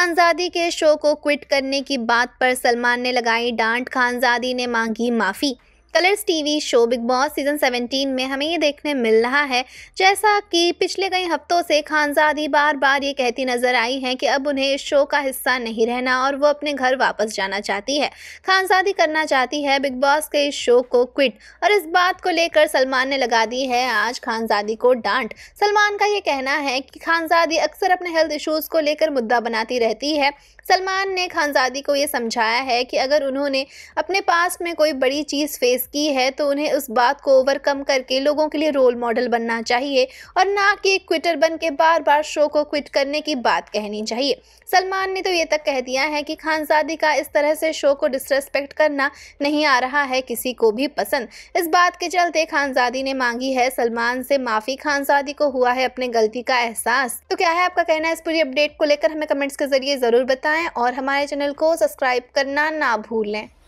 खानजादी के शो को क्विट करने की बात पर सलमान ने लगाई डांट खानजादी ने मांगी माफ़ी Colors TV show Bigg Boss season 17 में हमें ये देखने मिल रहा है जैसा कि पिछले कई हफ्तों से खानजादी बार बार ये कहती नज़र आई हैं कि अब उन्हें इस शो का हिस्सा नहीं रहना और वो अपने घर वापस जाना चाहती है खानजादी करना चाहती है बिग बॉस के इस शो को क्विट और इस बात को लेकर सलमान ने लगा दी है आज खानजादी को डांट सलमान का ये कहना है कि खानजादी अक्सर अपने हेल्थ इशूज़ को लेकर मुद्दा बनाती रहती है सलमान ने खानजादी को ये समझाया है कि अगर उन्होंने अपने पास में कोई बड़ी चीज़ फेस फेस की है तो उन्हें उस बात को ओवरकम करके लोगों के लिए रोल मॉडल बनना चाहिए और ना कि क्विटर बन के बार बार शो को क्विट करने की बात कहनी चाहिए सलमान ने तो ये तक कह दिया है कि खानजादी का इस तरह से शो को डिसरेस्पेक्ट करना नहीं आ रहा है किसी को भी पसंद इस बात के चलते खानजादी ने मांगी है सलमान से माफ़ी खानजादी को हुआ है अपने गलती का एहसास तो क्या है आपका कहना है इस पूरी अपडेट को लेकर हमें कमेंट्स के जरिए ज़रूर बताएं और हमारे चैनल को सब्सक्राइब करना ना भूलें